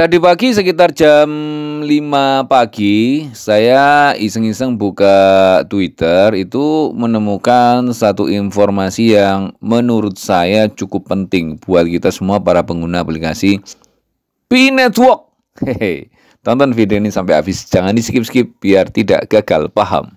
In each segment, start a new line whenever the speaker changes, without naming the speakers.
Tadi pagi sekitar jam 5 pagi saya iseng-iseng buka Twitter itu menemukan satu informasi yang menurut saya cukup penting buat kita semua para pengguna aplikasi P Network. Hehe. Tonton video ini sampai habis, jangan di skip-skip biar tidak gagal paham.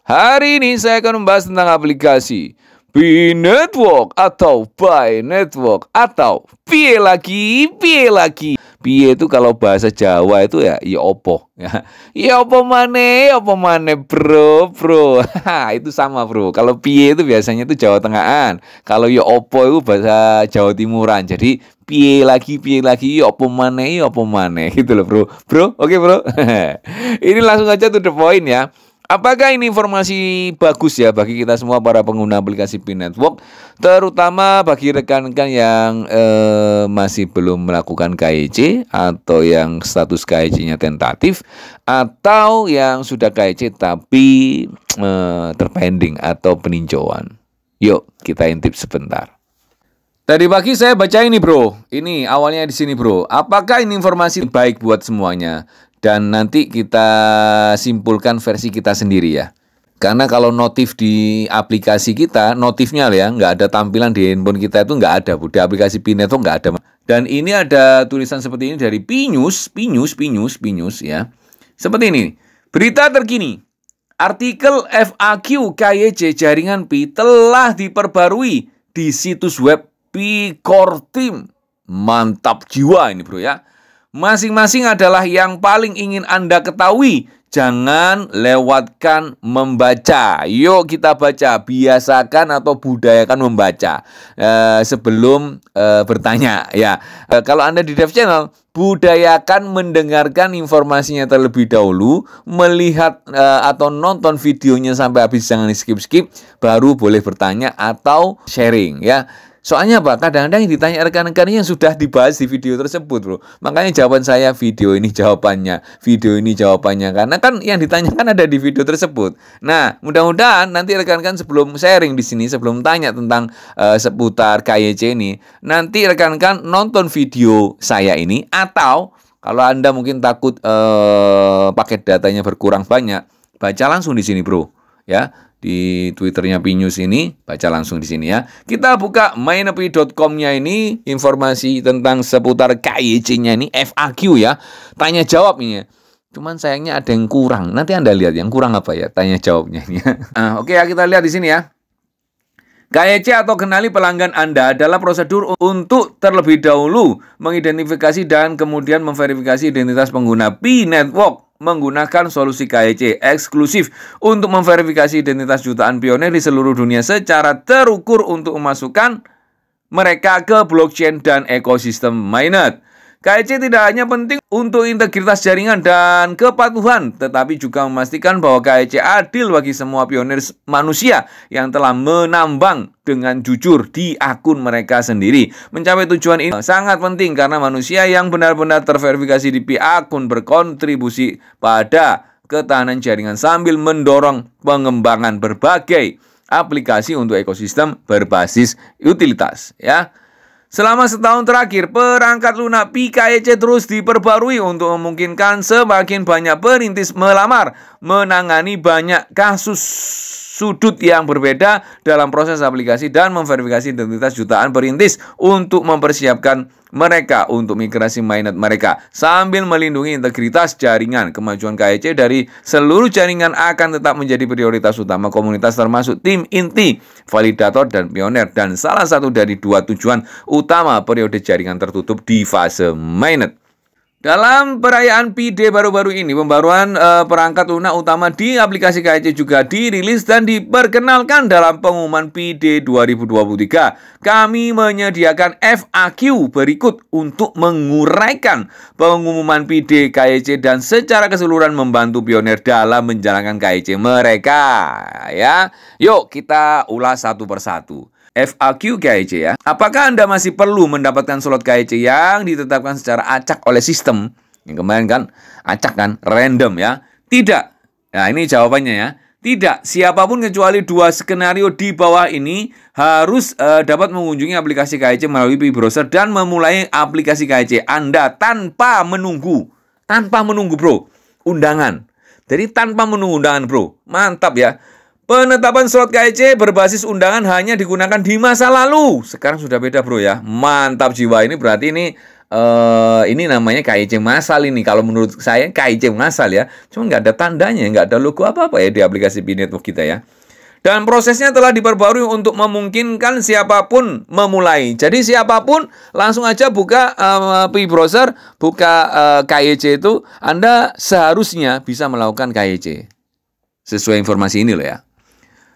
Hari ini saya akan membahas tentang aplikasi B Network atau By Network atau Pie lagi, Pie lagi. Pie itu kalau bahasa Jawa itu ya ya opo ya. Ya opo mana, ya opo mane bro, bro. itu sama bro. Kalau pie itu biasanya itu Jawa Tengahan. Kalau ya opo itu bahasa Jawa Timuran. Jadi pie lagi, pie lagi, ya opo mane, ya opo mane gitu loh bro. Bro, oke okay, bro. Ini langsung aja tuh the point ya. Apakah ini informasi bagus ya bagi kita semua para pengguna aplikasi P Network, terutama bagi rekan-rekan yang eh, masih belum melakukan KIC e atau yang status KIC-nya e tentatif atau yang sudah KIC e tapi eh, terpending atau peninjauan. Yuk, kita intip sebentar. Tadi pagi saya baca ini bro, ini awalnya di sini bro. Apakah ini informasi baik buat semuanya? dan nanti kita simpulkan versi kita sendiri ya. Karena kalau notif di aplikasi kita, notifnya ya, nggak ada tampilan di handphone kita itu nggak ada, Bu. Di aplikasi Pinet itu nggak ada. Dan ini ada tulisan seperti ini dari Pinus, Pinus, Pinus, Pinus ya. Seperti ini. Berita terkini. Artikel FAQ KYC Jaringan Pi telah diperbarui di situs web Team. Mantap jiwa ini, Bro ya masing-masing adalah yang paling ingin Anda ketahui. Jangan lewatkan membaca. Yuk kita baca. Biasakan atau budayakan membaca e, sebelum e, bertanya. Ya, e, kalau Anda di Dev Channel, budayakan mendengarkan informasinya terlebih dahulu, melihat e, atau nonton videonya sampai habis, jangan skip-skip, baru boleh bertanya atau sharing. Ya. Soalnya apa? Kadang-kadang yang ditanya rekan-rekan yang sudah dibahas di video tersebut, bro. Makanya jawaban saya video ini jawabannya, video ini jawabannya. Karena kan yang ditanyakan ada di video tersebut. Nah, mudah-mudahan nanti rekan-rekan sebelum sharing di sini, sebelum tanya tentang uh, seputar KYC ini, nanti rekan-rekan nonton video saya ini atau kalau Anda mungkin takut uh, paket datanya berkurang banyak, baca langsung di sini, bro. Ya, di Twitternya pinus ini, baca langsung di sini ya. Kita buka mainepi.com-nya ini, informasi tentang seputar KYC-nya ini, FAQ ya, tanya jawab ini ya. Cuman sayangnya ada yang kurang. Nanti Anda lihat yang kurang apa ya, tanya jawabnya ini Nah, oke ya, kita lihat di sini ya. KYC atau kenali pelanggan Anda adalah prosedur untuk terlebih dahulu mengidentifikasi dan kemudian memverifikasi identitas pengguna P-Network menggunakan solusi KYC e eksklusif untuk memverifikasi identitas jutaan pionir di seluruh dunia secara terukur untuk memasukkan mereka ke blockchain dan ekosistem mainnet. KIC e tidak hanya penting untuk integritas jaringan dan kepatuhan, tetapi juga memastikan bahwa KIC e adil bagi semua pionir manusia yang telah menambang dengan jujur di akun mereka sendiri. Mencapai tujuan ini sangat penting karena manusia yang benar-benar terverifikasi di akun berkontribusi pada ketahanan jaringan sambil mendorong pengembangan berbagai aplikasi untuk ekosistem berbasis utilitas ya. Selama setahun terakhir, perangkat lunak PKEC terus diperbarui untuk memungkinkan semakin banyak perintis melamar, menangani banyak kasus sudut yang berbeda dalam proses aplikasi dan memverifikasi identitas jutaan perintis untuk mempersiapkan mereka untuk migrasi mainnet mereka sambil melindungi integritas jaringan kemajuan KEC dari seluruh jaringan akan tetap menjadi prioritas utama komunitas termasuk tim inti validator dan pioner dan salah satu dari dua tujuan utama periode jaringan tertutup di fase mainnet dalam perayaan PD baru-baru ini, pembaruan e, perangkat lunak utama di aplikasi KIC juga dirilis dan diperkenalkan dalam pengumuman PD 2023. Kami menyediakan FAQ berikut untuk menguraikan pengumuman PD KIC dan secara keseluruhan membantu pionir dalam menjalankan KIC mereka. Ya, yuk kita ulas satu persatu. FAQ KIC ya. Apakah Anda masih perlu mendapatkan slot KIC yang ditetapkan secara acak oleh sistem? Yang kemarin kan acak kan, random ya. Tidak. Nah, ini jawabannya ya. Tidak, siapapun kecuali dua skenario di bawah ini harus e, dapat mengunjungi aplikasi KIC melalui browser dan memulai aplikasi KIC Anda tanpa menunggu. Tanpa menunggu, bro. Undangan. Jadi tanpa menunggu undangan, bro. Mantap ya. Penetapan slot KIC e berbasis undangan hanya digunakan di masa lalu. Sekarang sudah beda bro ya. Mantap jiwa ini berarti ini uh, ini namanya KIC e masal ini. Kalau menurut saya KIC e masal ya. Cuma nggak ada tandanya, nggak ada logo apa-apa ya di aplikasi Binetwork kita ya. Dan prosesnya telah diperbarui untuk memungkinkan siapapun memulai. Jadi siapapun langsung aja buka uh, browser, buka uh, eh, KIC itu, Anda seharusnya bisa melakukan KIC. Sesuai informasi ini loh ya.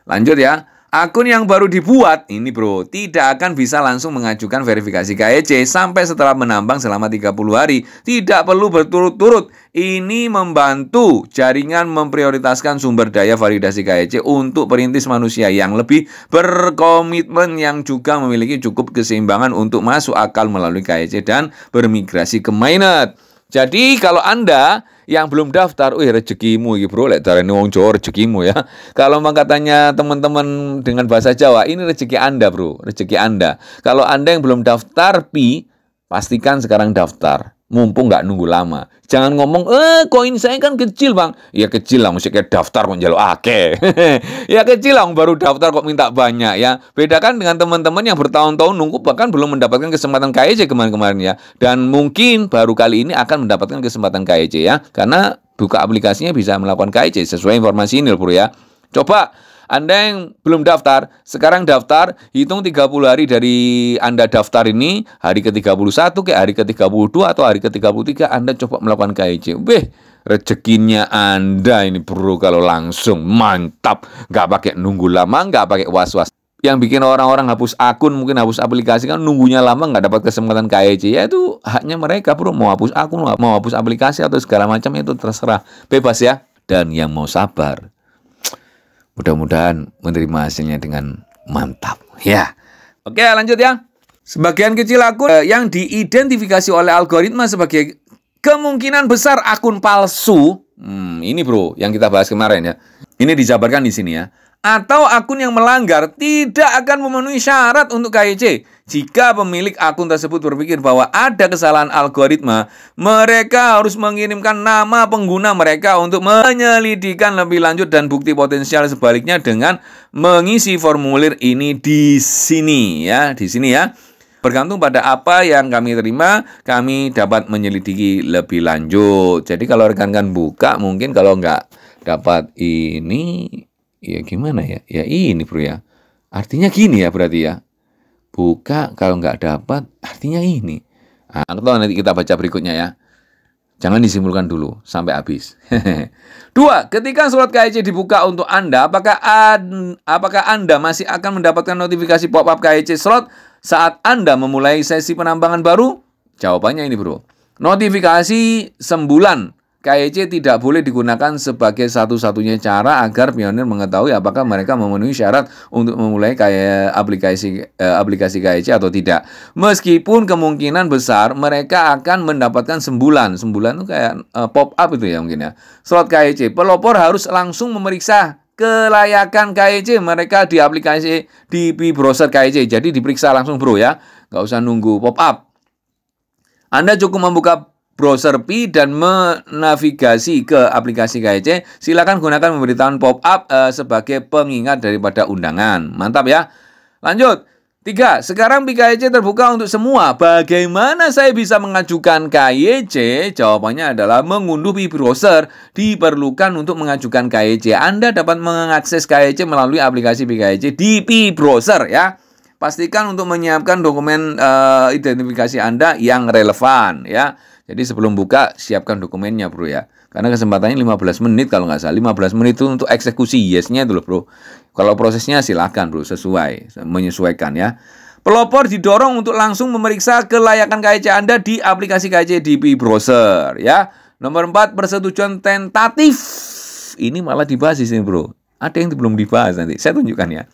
Lanjut ya. Akun yang baru dibuat, ini bro, tidak akan bisa langsung mengajukan verifikasi KEC sampai setelah menambang selama 30 hari. Tidak perlu berturut-turut. Ini membantu jaringan memprioritaskan sumber daya validasi KEC untuk perintis manusia yang lebih berkomitmen yang juga memiliki cukup keseimbangan untuk masuk akal melalui KEC dan bermigrasi ke mainnet. Jadi kalau Anda yang belum daftar, wih rezekimu ya bro, lek ini wong Jawa rezekimu ya. Kalau memang katanya teman-teman dengan bahasa Jawa, ini rezeki Anda, Bro, rezeki Anda. Kalau Anda yang belum daftar Pi, pastikan sekarang daftar mumpung nggak nunggu lama. Jangan ngomong, eh koin saya kan kecil bang. Ya kecil lah, mesti kayak daftar kok jalo ake. ya kecil lah, baru daftar kok minta banyak ya. Bedakan dengan teman-teman yang bertahun-tahun nunggu bahkan belum mendapatkan kesempatan KEC kemarin-kemarin ya. Dan mungkin baru kali ini akan mendapatkan kesempatan KEC ya. Karena buka aplikasinya bisa melakukan KEC sesuai informasi ini loh bro ya. Coba anda yang belum daftar, sekarang daftar, hitung 30 hari dari Anda daftar ini, hari ke-31 ke hari ke-32 atau hari ke-33 Anda coba melakukan KIC. Wih, rezekinya Anda ini bro kalau langsung mantap. Nggak pakai nunggu lama, nggak pakai was-was yang bikin orang-orang hapus akun mungkin hapus aplikasi kan nunggunya lama nggak dapat kesempatan KIC, ya itu haknya mereka bro mau hapus akun mau hapus aplikasi atau segala macam itu terserah bebas ya dan yang mau sabar Mudah-mudahan menerima hasilnya dengan mantap. Ya. Oke, lanjut ya. sebagian kecil akun eh, yang diidentifikasi oleh algoritma sebagai kemungkinan besar akun palsu Hmm, ini bro, yang kita bahas kemarin ya. Ini dijabarkan di sini ya. Atau akun yang melanggar tidak akan memenuhi syarat untuk kyc Jika pemilik akun tersebut berpikir bahwa ada kesalahan algoritma, mereka harus mengirimkan nama pengguna mereka untuk menyelidikan lebih lanjut dan bukti potensial sebaliknya dengan mengisi formulir ini di sini ya, di sini ya. Bergantung pada apa yang kami terima, kami dapat menyelidiki lebih lanjut. Jadi kalau rekan-rekan buka, mungkin kalau nggak dapat ini, ya gimana ya? Ya ini bro ya. Artinya gini ya berarti ya. Buka kalau nggak dapat, artinya ini. Nah, atau nanti kita baca berikutnya ya. Jangan disimpulkan dulu sampai habis. Dua, ketika surat KIC dibuka untuk Anda, apakah an, apakah Anda masih akan mendapatkan notifikasi pop-up KIC slot saat Anda memulai sesi penambangan baru? Jawabannya ini bro. Notifikasi sembulan KEC tidak boleh digunakan sebagai satu-satunya cara agar pionir mengetahui apakah mereka memenuhi syarat untuk memulai kayak e aplikasi eh, aplikasi KEC atau tidak. Meskipun kemungkinan besar mereka akan mendapatkan sembulan. Sembulan itu kayak eh, pop up itu ya mungkin ya. Slot KEC pelopor harus langsung memeriksa kelayakan KIC mereka di aplikasi di browser KIC. Jadi diperiksa langsung bro ya, nggak usah nunggu pop up. Anda cukup membuka browser P dan menavigasi ke aplikasi KIC. Silakan gunakan pemberitahuan pop up eh, sebagai pengingat daripada undangan. Mantap ya. Lanjut. Tiga, sekarang PKYC e terbuka untuk semua. Bagaimana saya bisa mengajukan KYC? E Jawabannya adalah mengunduh di browser diperlukan untuk mengajukan KYC. E Anda dapat mengakses KYC melalui aplikasi PKYC di browser ya. Pastikan untuk menyiapkan dokumen e, identifikasi Anda yang relevan ya. Jadi sebelum buka siapkan dokumennya bro ya. Karena kesempatannya 15 menit kalau nggak salah. 15 menit itu untuk eksekusi yesnya itu loh bro. Kalau prosesnya silakan bro, sesuai, menyesuaikan ya. Pelopor didorong untuk langsung memeriksa kelayakan KIC e Anda di aplikasi KIC e DP Browser ya. Nomor 4, persetujuan tentatif. Ini malah dibahas di sini bro. Ada yang belum dibahas nanti. Saya tunjukkan ya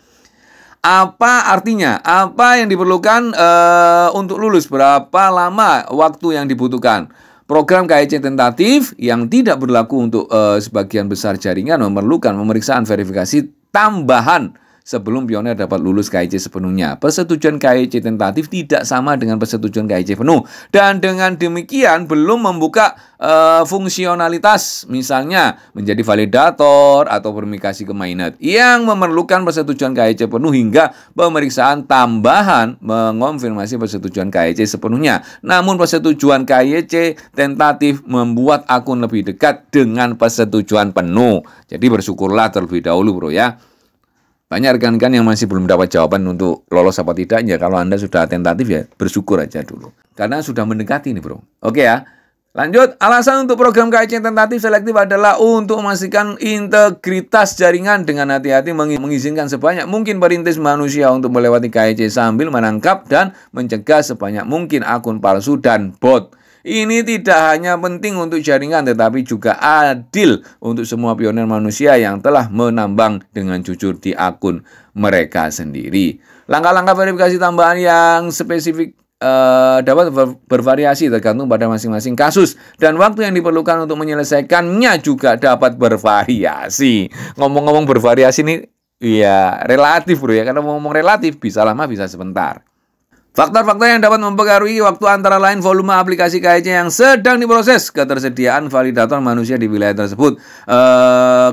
apa artinya? Apa yang diperlukan uh, untuk lulus? Berapa lama waktu yang dibutuhkan? Program KIC tentatif yang tidak berlaku untuk uh, sebagian besar jaringan memerlukan pemeriksaan verifikasi tambahan sebelum pioner dapat lulus KIC sepenuhnya. Persetujuan KIC tentatif tidak sama dengan persetujuan KIC penuh dan dengan demikian belum membuka uh, fungsionalitas misalnya menjadi validator atau permikasi ke mainnet yang memerlukan persetujuan KIC penuh hingga pemeriksaan tambahan mengonfirmasi persetujuan KIC sepenuhnya. Namun persetujuan KIC tentatif membuat akun lebih dekat dengan persetujuan penuh. Jadi bersyukurlah terlebih dahulu bro ya. Banyak rekan-rekan yang masih belum dapat jawaban untuk lolos apa tidaknya. Kalau Anda sudah tentatif ya, bersyukur aja dulu. Karena sudah mendekati nih bro. Oke ya. Lanjut, alasan untuk program KIC tentatif selektif adalah untuk memastikan integritas jaringan dengan hati-hati mengizinkan sebanyak mungkin perintis manusia untuk melewati KIC sambil menangkap dan mencegah sebanyak mungkin akun palsu dan bot. Ini tidak hanya penting untuk jaringan tetapi juga adil untuk semua pionir manusia yang telah menambang dengan jujur di akun mereka sendiri. Langkah-langkah verifikasi tambahan yang spesifik Uh, dapat bervariasi tergantung pada masing-masing kasus dan waktu yang diperlukan untuk menyelesaikannya juga dapat bervariasi. Ngomong-ngomong bervariasi ini ya relatif bro ya karena ngomong, -ngomong relatif bisa lama bisa sebentar. Faktor-faktor yang dapat mempengaruhi waktu antara lain volume aplikasi KIC yang sedang diproses, ketersediaan validator manusia di wilayah tersebut, e,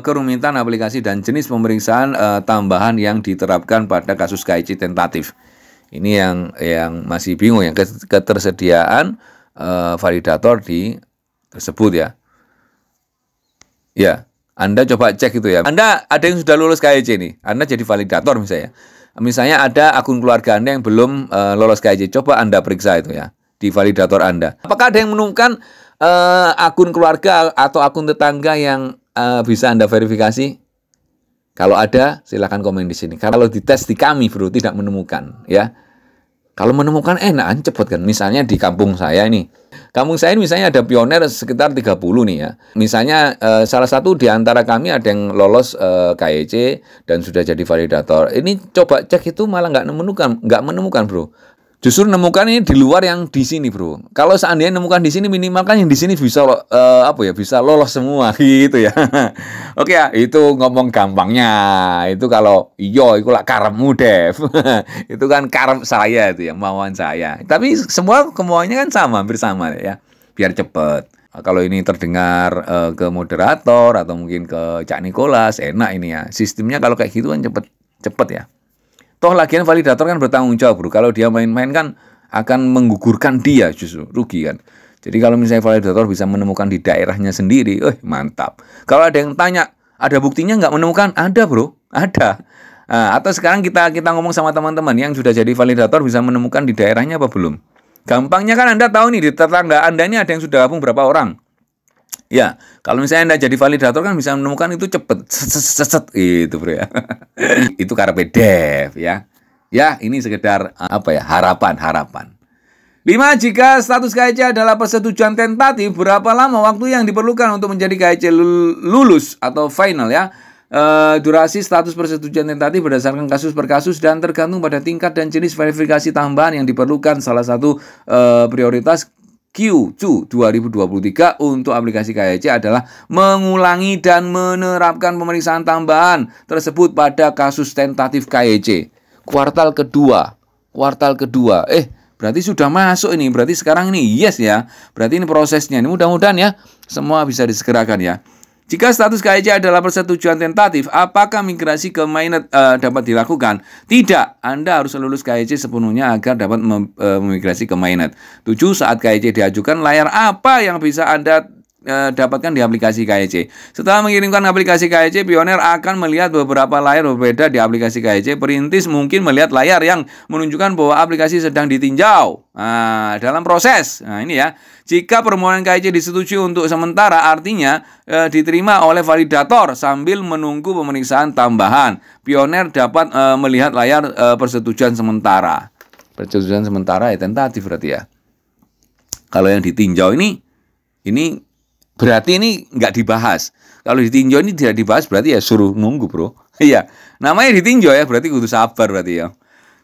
kerumitan aplikasi dan jenis pemeriksaan e, tambahan yang diterapkan pada kasus KIC tentatif. Ini yang yang masih bingung yang ketersediaan e, validator di tersebut ya. Ya, Anda coba cek itu ya. Anda ada yang sudah lulus KIC nih, Anda jadi validator misalnya Misalnya ada akun keluarga Anda yang belum uh, lolos KJ, coba Anda periksa itu ya di validator Anda. Apakah ada yang menemukan uh, akun keluarga atau akun tetangga yang uh, bisa Anda verifikasi? Kalau ada, silahkan komen di sini. Kalau di dites di kami, bro, tidak menemukan, ya. Kalau menemukan enak, cepet kan. Misalnya di kampung saya ini, Kampung saya misalnya ada pioner sekitar 30 nih ya. Misalnya e, salah satu di antara kami ada yang lolos eh, e, KEC dan sudah jadi validator. Ini coba cek itu malah nggak menemukan, nggak menemukan bro. Justru nemukan ini di luar yang di sini, Bro. Kalau seandainya nemukan di sini minimal kan yang di sini bisa uh, apa ya? Bisa lolos semua gitu ya. Oke ya, itu ngomong gampangnya. Itu kalau yo, iya, itu lah karepmu, Dev. itu kan karam saya itu ya, mawan saya. Tapi semua kemauannya kan sama, hampir sama ya. Biar cepet nah, kalau ini terdengar uh, ke moderator atau mungkin ke Cak Nicholas, enak ini ya sistemnya kalau kayak gitu kan cepet cepet ya Toh lagian validator kan bertanggung jawab bro. Kalau dia main-main kan akan menggugurkan dia justru rugi kan. Jadi kalau misalnya validator bisa menemukan di daerahnya sendiri, eh mantap. Kalau ada yang tanya, ada buktinya nggak menemukan? Ada bro, ada. Nah, atau sekarang kita kita ngomong sama teman-teman yang sudah jadi validator bisa menemukan di daerahnya apa belum? Gampangnya kan Anda tahu nih di tetangga Anda ini ada yang sudah gabung berapa orang. Ya, kalau misalnya Anda jadi validator kan bisa menemukan itu cepat. Cet, itu, Bro ya. itu karena dev ya. Ya, ini sekedar eh, apa ya? harapan-harapan. Lima. Jika status KIC e adalah persetujuan tentatif, berapa lama waktu yang diperlukan untuk menjadi KIC e lulus atau final ya? E, durasi status persetujuan tentatif berdasarkan kasus per kasus dan tergantung pada tingkat dan jenis verifikasi tambahan yang diperlukan. Salah satu e, prioritas Q2 2023 untuk aplikasi KYC adalah mengulangi dan menerapkan pemeriksaan tambahan tersebut pada kasus tentatif KYC kuartal kedua. Kuartal kedua. Eh, berarti sudah masuk ini. Berarti sekarang ini yes ya. Berarti ini prosesnya. Ini mudah-mudahan ya semua bisa disegerakan ya. Jika status KIC e adalah persetujuan tentatif, apakah migrasi ke mainnet uh, dapat dilakukan? Tidak, Anda harus lulus KIC e sepenuhnya agar dapat mem, uh, memigrasi ke mainnet. 7. Saat KIC e diajukan, layar apa yang bisa Anda Eh, dapatkan di aplikasi KYC. E Setelah mengirimkan aplikasi KYC, e pioner akan melihat beberapa layar berbeda di aplikasi KYC. E Perintis mungkin melihat layar yang menunjukkan bahwa aplikasi sedang ditinjau nah, dalam proses. Nah, ini ya. Jika permohonan KYC disetujui untuk sementara, artinya e, diterima oleh validator sambil menunggu pemeriksaan tambahan. Pioner dapat e, melihat layar e, persetujuan sementara. Persetujuan sementara ya tentatif berarti ya kalau yang ditinjau ini ini Berarti ini nggak dibahas. Kalau ditinjau ini tidak dibahas berarti ya suruh nunggu bro. Iya, namanya ditinjau ya berarti kudu sabar berarti ya.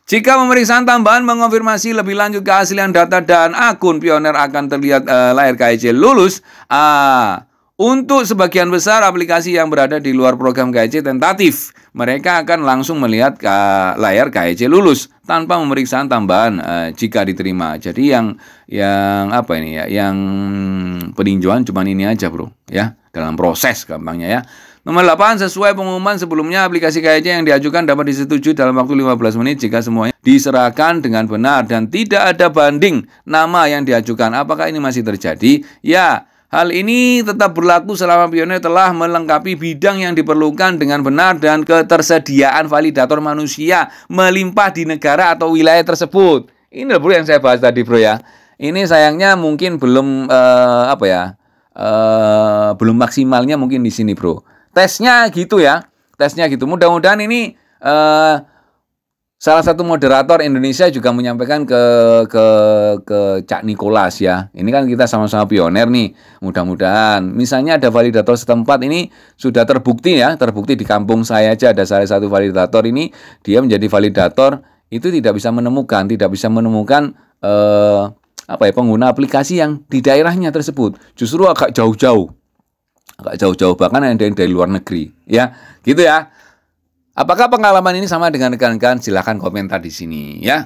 Jika pemeriksaan tambahan mengonfirmasi lebih lanjut keaslian data dan akun pioner akan terlihat uh, eh, layar KIC lulus. Ah, untuk sebagian besar aplikasi yang berada di luar program KIC e tentatif, mereka akan langsung melihat ke layar KIC e lulus tanpa pemeriksaan tambahan uh, jika diterima. Jadi yang yang apa ini ya, yang peninjauan cuma ini aja, Bro, ya, dalam proses gampangnya ya. Nomor 8 sesuai pengumuman sebelumnya aplikasi KIC e yang diajukan dapat disetujui dalam waktu 15 menit jika semuanya diserahkan dengan benar dan tidak ada banding nama yang diajukan. Apakah ini masih terjadi? Ya, Hal ini tetap berlaku selama pionir telah melengkapi bidang yang diperlukan dengan benar dan ketersediaan validator manusia melimpah di negara atau wilayah tersebut. Ini bro yang saya bahas tadi bro ya. Ini sayangnya mungkin belum uh, apa ya, uh, belum maksimalnya mungkin di sini bro. Tesnya gitu ya, tesnya gitu. Mudah-mudahan ini uh, Salah satu moderator Indonesia juga menyampaikan ke ke ke Cak Nikolas ya. Ini kan kita sama-sama pioner nih. Mudah-mudahan misalnya ada validator setempat ini sudah terbukti ya, terbukti di kampung saya aja ada salah satu validator ini dia menjadi validator itu tidak bisa menemukan, tidak bisa menemukan eh, apa ya pengguna aplikasi yang di daerahnya tersebut. Justru agak jauh-jauh. Agak jauh-jauh bahkan ada yang dari luar negeri ya. Gitu ya. Apakah pengalaman ini sama dengan rekan-rekan? Silahkan komentar di sini ya.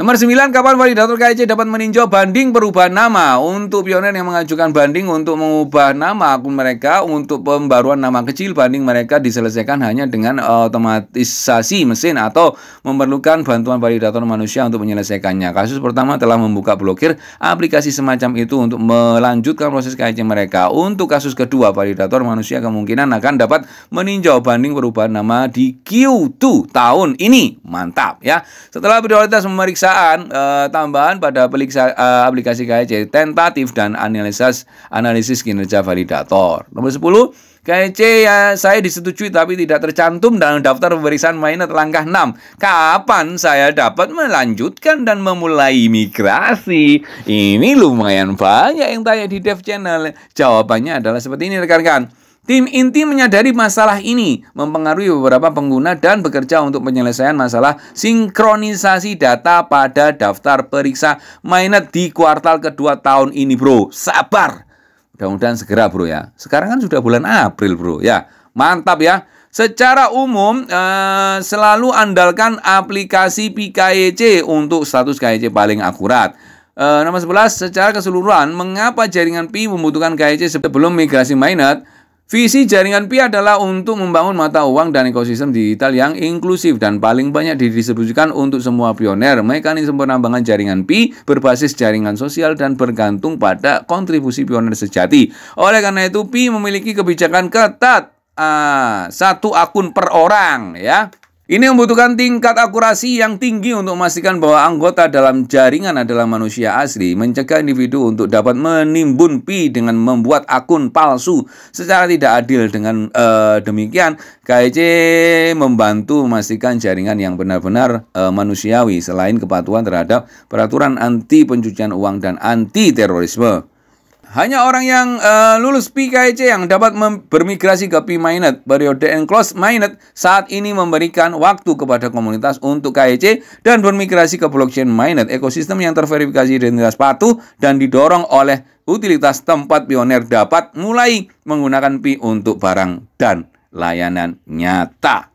Nomor 9, kapan validator KIC dapat meninjau banding perubahan nama untuk pioner yang mengajukan banding untuk mengubah nama akun mereka untuk pembaruan nama kecil banding mereka diselesaikan hanya dengan e, otomatisasi mesin atau memerlukan bantuan validator manusia untuk menyelesaikannya. Kasus pertama telah membuka blokir aplikasi semacam itu untuk melanjutkan proses KIC mereka. Untuk kasus kedua, validator manusia kemungkinan akan dapat meninjau banding perubahan nama di Q2 tahun ini. Mantap ya. Setelah prioritas memeriksa pemeriksaan uh, eh, tambahan pada peliksa, uh, aplikasi KIC e tentatif dan analisis analisis kinerja validator. Nomor 10 KIC e ya saya disetujui tapi tidak tercantum dalam daftar pemeriksaan minor langkah 6. Kapan saya dapat melanjutkan dan memulai migrasi? Ini lumayan banyak yang tanya di Dev Channel. Jawabannya adalah seperti ini rekan-rekan. Tim inti menyadari masalah ini, mempengaruhi beberapa pengguna dan bekerja untuk penyelesaian masalah sinkronisasi data pada daftar periksa mainnet di kuartal kedua tahun ini, bro. Sabar. Mudah-mudahan segera, bro ya. Sekarang kan sudah bulan April, bro ya. Mantap ya. Secara umum, eh, selalu andalkan aplikasi PKYC e untuk status KYC e paling akurat. Eh, nomor 11, secara keseluruhan, mengapa jaringan pi membutuhkan KYC e sebelum migrasi mainnet? Visi jaringan PI adalah untuk membangun mata uang dan ekosistem digital yang inklusif dan paling banyak didistribusikan untuk semua pioner. Mekanisme penambangan jaringan PI berbasis jaringan sosial dan bergantung pada kontribusi pioner sejati. Oleh karena itu, PI memiliki kebijakan ketat. Ah, satu akun per orang ya. Ini membutuhkan tingkat akurasi yang tinggi untuk memastikan bahwa anggota dalam jaringan adalah manusia asli, mencegah individu untuk dapat menimbun pi dengan membuat akun palsu secara tidak adil. Dengan uh, demikian, KIC e membantu memastikan jaringan yang benar-benar uh, manusiawi selain kepatuhan terhadap peraturan anti pencucian uang dan anti terorisme. Hanya orang yang uh, lulus PKIC yang dapat bermigrasi ke p minet Periode enclosed Minet saat ini memberikan waktu kepada komunitas untuk KIC dan bermigrasi ke blockchain Minet. Ekosistem yang terverifikasi identitas patuh dan didorong oleh utilitas tempat pioner dapat mulai menggunakan Pi untuk barang dan layanan nyata.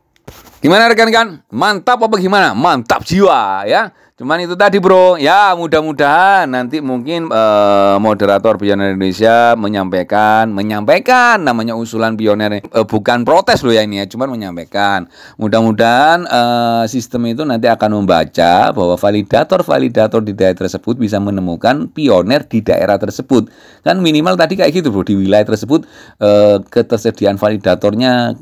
Gimana rekan-rekan? Mantap apa gimana? Mantap jiwa ya. Cuman itu tadi bro, ya mudah-mudahan nanti mungkin eh, moderator Pioner Indonesia menyampaikan, menyampaikan namanya usulan Pioner, eh, bukan protes loh ya ini ya, cuman menyampaikan. Mudah-mudahan eh, sistem itu nanti akan membaca bahwa validator-validator di daerah tersebut bisa menemukan pioner di daerah tersebut. Kan minimal tadi kayak gitu bro, di wilayah tersebut eh, ketersediaan validatornya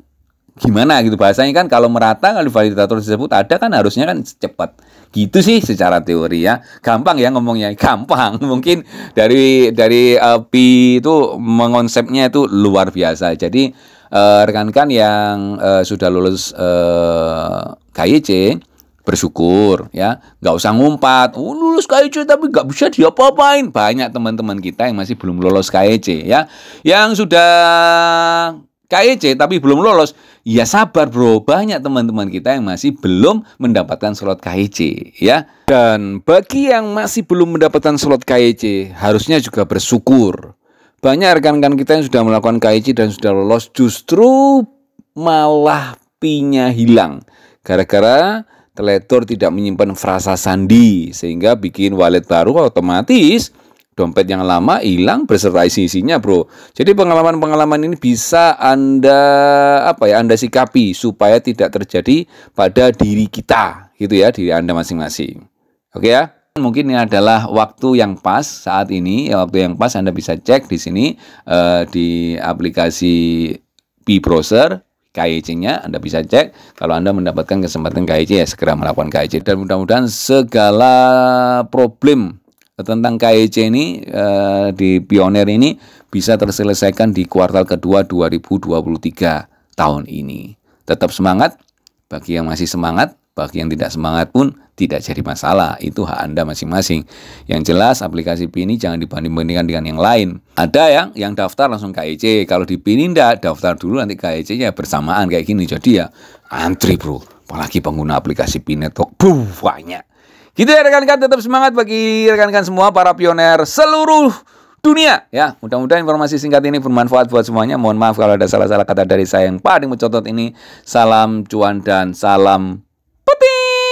gimana gitu bahasanya kan kalau merata kalau validator tersebut ada kan harusnya kan cepat gitu sih secara teori ya gampang ya ngomongnya gampang mungkin dari dari uh, P itu mengonsepnya itu luar biasa jadi rekan eh, rekan-rekan yang uh, sudah lulus uh, KYC bersyukur ya nggak usah ngumpat oh, lulus KYC tapi nggak bisa diapa-apain banyak teman-teman kita yang masih belum lulus KYC ya yang sudah KEC tapi belum lolos, ya sabar bro, banyak teman-teman kita yang masih belum mendapatkan slot KEC ya. Dan bagi yang masih belum mendapatkan slot KEC, harusnya juga bersyukur. Banyak rekan-rekan kita yang sudah melakukan KEC dan sudah lolos justru malah pinya hilang. Gara-gara teletor tidak menyimpan frasa sandi sehingga bikin wallet baru otomatis dompet yang lama hilang beserta isi-isinya, Bro. Jadi pengalaman-pengalaman ini bisa Anda apa ya, Anda sikapi supaya tidak terjadi pada diri kita gitu ya, diri Anda masing-masing. Oke ya? Mungkin ini adalah waktu yang pas saat ini, ya waktu yang pas Anda bisa cek di sini uh, di aplikasi P browser KIC-nya Anda bisa cek kalau Anda mendapatkan kesempatan KIC ya segera melakukan KIC dan mudah-mudahan segala problem tentang KIC e ini eh, di Pioneer ini bisa terselesaikan di kuartal kedua 2023 tahun ini. Tetap semangat bagi yang masih semangat, bagi yang tidak semangat pun tidak jadi masalah. Itu hak Anda masing-masing. Yang jelas aplikasi Pini ini jangan dibanding-bandingkan dengan yang lain. Ada yang yang daftar langsung KIC. E Kalau di Pini ini enggak, daftar dulu nanti KIC-nya e bersamaan kayak gini. Jadi ya antri bro. Apalagi pengguna aplikasi Pini banyak. Gitu ya rekan-rekan tetap semangat bagi rekan-rekan semua para pioner seluruh dunia ya. Mudah-mudahan informasi singkat ini bermanfaat buat semuanya. Mohon maaf kalau ada salah-salah kata dari saya yang paling mencotot ini. Salam cuan dan salam peting.